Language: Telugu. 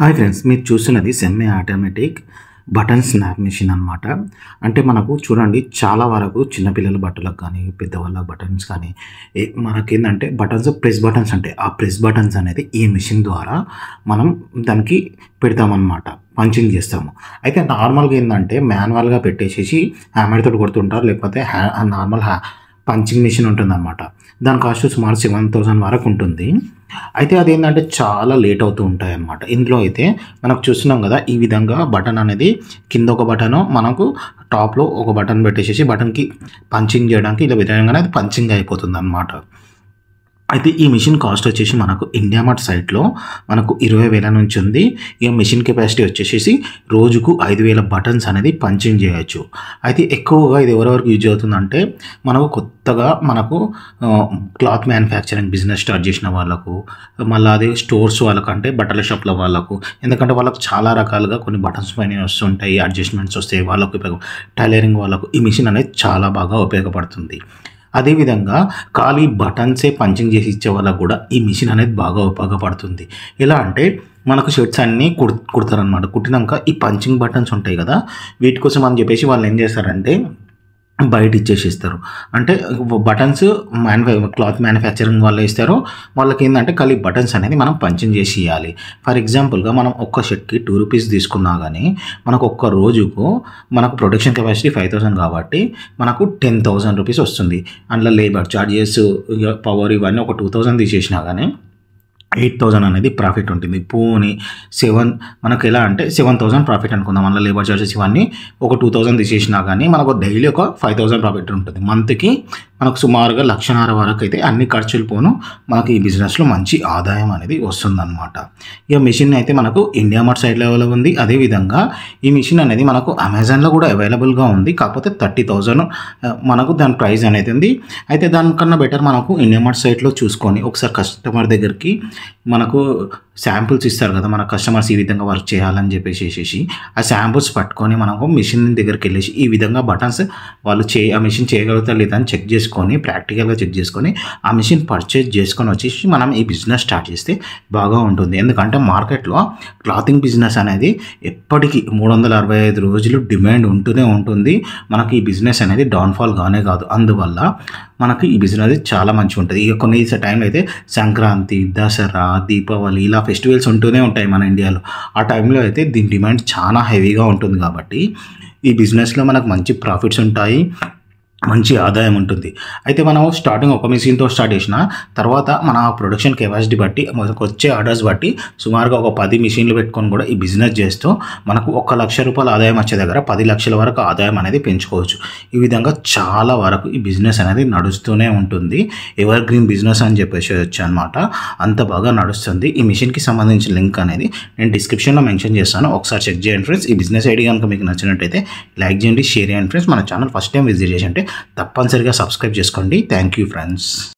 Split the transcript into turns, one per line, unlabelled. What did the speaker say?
హాయ్ ఫ్రెండ్స్ మీరు చూస్తున్నది semi automatic button snap machine అనమాట అంటే మనకు చూడండి చాలా వరకు చిన్నపిల్లల బట్టలకు కానీ పెద్దవాళ్ళ బటన్స్ కానీ ఏంటంటే బటన్స్ ప్రెస్ బటన్స్ అంటే ఆ ప్రెస్ బటన్స్ అనేది ఈ మిషన్ ద్వారా మనం దానికి పెడతామన్నమాట పంచింగ్ చేస్తాము అయితే నార్మల్గా ఏంటంటే మాన్యువల్గా పెట్టేసేసి హ్యామర్తో కొడుతుంటారు లేకపోతే హ్యా నార్మల్ హ్యా పంచింగ్ మిషన్ ఉంటుందన్నమాట దాని కాస్ట్ సుమారు సెవెన్ థౌసండ్ వరకు ఉంటుంది అయితే అది ఏంటంటే చాలా లేట్ అవుతూ ఉంటాయి అన్నమాట ఇందులో అయితే మనకు చూస్తున్నాం కదా ఈ విధంగా బటన్ అనేది కింద ఒక బటను మనకు టాప్లో ఒక బటన్ పెట్టేసేసి బటన్కి పంచింగ్ చేయడానికి ఇలా విధంగానే అది పంచింగ్ అయిపోతుంది అనమాట అయితే ఈ మిషన్ కాస్ట్ వచ్చేసి మనకు ఇండియా మార్ట్ సైట్లో మనకు ఇరవై వేల నుంచి ఉంది ఈ మిషన్ కెపాసిటీ వచ్చేసేసి రోజుకు ఐదు వేల బటన్స్ అనేది పంచింగ్ చేయొచ్చు అయితే ఎక్కువగా ఇది ఎవరెవరికి యూజ్ అవుతుందంటే మనకు కొత్తగా మనకు క్లాత్ మ్యానుఫ్యాక్చరింగ్ బిజినెస్ స్టార్ట్ చేసిన వాళ్ళకు మళ్ళీ అదే స్టోర్స్ వాళ్ళకు అంటే బట్టల షాప్ల వాళ్ళకు ఎందుకంటే వాళ్ళకు చాలా రకాలుగా కొన్ని బటన్స్ పైన వస్తుంటాయి అడ్జస్ట్మెంట్స్ వస్తాయి వాళ్ళకు టైలరింగ్ వాళ్ళకు ఈ మిషన్ అనేది చాలా బాగా ఉపయోగపడుతుంది అదేవిధంగా ఖాళీ బటన్సే పంచింగ్ చేసి ఇచ్చే వాళ్ళకు కూడా ఈ మిషన్ అనేది బాగా ఉపయోగపడుతుంది ఎలా అంటే మనకు షర్ట్స్ అన్నీ కుడు కుడతారనమాట కుట్టినాక ఈ పంచింగ్ బటన్స్ ఉంటాయి కదా వీటి కోసం అని చెప్పేసి వాళ్ళు ఏం చేస్తారంటే బయట ఇచ్చేసి ఇస్తారు అంటే బటన్స్ మ్యానుఫ్యా క్లాత్ మ్యానుఫ్యాక్చరింగ్ వాళ్ళు ఇస్తారు వాళ్ళకి ఏంటంటే ఖాళీ బటన్స్ అనేది మనం పంచింగ్ చేసి ఇవ్వాలి ఫర్ ఎగ్జాంపుల్గా మనం ఒక్క షర్ట్కి టూ రూపీస్ తీసుకున్నా కానీ మనకు ఒక్క రోజుకు మనకు ప్రొడక్షన్ కెపాసిటీ ఫైవ్ థౌసండ్ కాబట్టి మనకు టెన్ థౌసండ్ రూపీస్ వస్తుంది అందులో లేబర్ చార్జెస్ పవర్ ఇవన్నీ ఒక టూ థౌసండ్ తీసేసినా కానీ ఎయిట్ థౌజండ్ అనేది ప్రాఫిట్ ఉంటుంది పోనీ సెవెన్ మనకు ఎలా అంటే సెవెన్ థౌసండ్ ప్రాఫిట్ అనుకుందాం మన లేబర్ చార్జెస్ ఇవన్నీ ఒక టూ థౌసండ్ తీసేసినా కానీ మనకు డైలీ ఒక ఫైవ్ థౌసండ్ ప్రాఫిట్ ఉంటుంది మంత్కి మనకు సుమారుగా లక్షన్నర వరకు అయితే అన్ని ఖర్చులు పోను మనకి ఈ బిజినెస్లో మంచి ఆదాయం అనేది వస్తుందన్నమాట ఇక మిషన్ అయితే మనకు ఇండియా మార్ట్ సైడ్ లెవెల్లో ఉంది అదేవిధంగా ఈ మిషన్ అనేది మనకు అమెజాన్లో కూడా అవైలబుల్గా ఉంది కాకపోతే థర్టీ థౌజండ్ మనకు దాని ప్రైస్ అనేది ఉంది అయితే దానికన్నా బెటర్ మనకు ఇండియా మార్ట్ సైట్లో చూసుకొని ఒకసారి కస్టమర్ దగ్గరికి మనకు శాంపుల్స్ ఇస్తారు కదా మన కస్టమర్స్ ఈ విధంగా వర్క్ చేయాలని చెప్పేసేసి ఆ శాంపుల్స్ పట్టుకొని మనకు మిషన్ దగ్గరికి వెళ్ళేసి ఈ విధంగా బటన్స్ వాళ్ళు చే ఆ మిషన్ చేయగలుగుతా లేదా అని చెక్ చేసుకొని ప్రాక్టికల్గా చెక్ చేసుకొని ఆ మిషన్ పర్చేజ్ చేసుకొని వచ్చేసి మనం ఈ బిజినెస్ స్టార్ట్ చేస్తే బాగా ఉంటుంది ఎందుకంటే మార్కెట్లో క్లాతింగ్ బిజినెస్ అనేది ఎప్పటికీ మూడు వందల అరవై ఐదు రోజులు డిమాండ్ ఉంటూనే ఉంటుంది మనకి ఈ బిజినెస్ అనేది డౌన్ఫాల్ కానే కాదు అందువల్ల మనకి ఈ బిజినెస్ చాలా మంచిగా ఉంటుంది ఇక కొన్ని టైంలో అయితే సంక్రాంతి దసరా దీపావళి ఇలా ఫెస్టివల్స్ ఉంటూనే ఉంటాయి మన ఇండియాలో ఆ టైంలో అయితే దీని డిమాండ్ చాలా హెవీగా ఉంటుంది కాబట్టి ఈ బిజినెస్లో మనకు మంచి ప్రాఫిట్స్ ఉంటాయి మంచి ఆదాయం ఉంటుంది అయితే మనం స్టార్టింగ్ ఒక మిషన్తో స్టార్ట్ చేసిన తర్వాత మన ప్రొడక్షన్ కెపాసిటీ బట్టి మనకు వచ్చే ఆర్డర్స్ బట్టి సుమారుగా ఒక పది మిషన్లు పెట్టుకొని కూడా ఈ బిజినెస్ చేస్తూ మనకు ఒక లక్ష రూపాయల ఆదాయం వచ్చే దగ్గర పది లక్షల వరకు ఆదాయం అనేది పెంచుకోవచ్చు ఈ విధంగా చాలా వరకు ఈ బిజినెస్ అనేది నడుస్తూనే ఉంటుంది ఎవర్ గ్రీన్ బిజినెస్ అని చెప్పేసి వచ్చు అనమాట అంత బాగా నడుస్తుంది ఈ మిషన్కి సంబంధించిన లింక్ అనేది నేను డిస్క్రిప్షన్లో మెన్షన్ చేస్తాను ఒకసారి చెక్ చేయండి ఫ్రెండ్స్ ఈ బిజినెస్ ఐడి కనుక మీకు నచ్చినట్టయితే లైక్ చేయండి షేర్ చేయండి ఫ్రెండ్స్ మన ఛానల్ ఫస్ట్ టైం విజిట్ చేసి అంటే తప్పనిసరిగా సబ్స్క్రైబ్ చేసుకోండి థ్యాంక్ యూ ఫ్రెండ్స్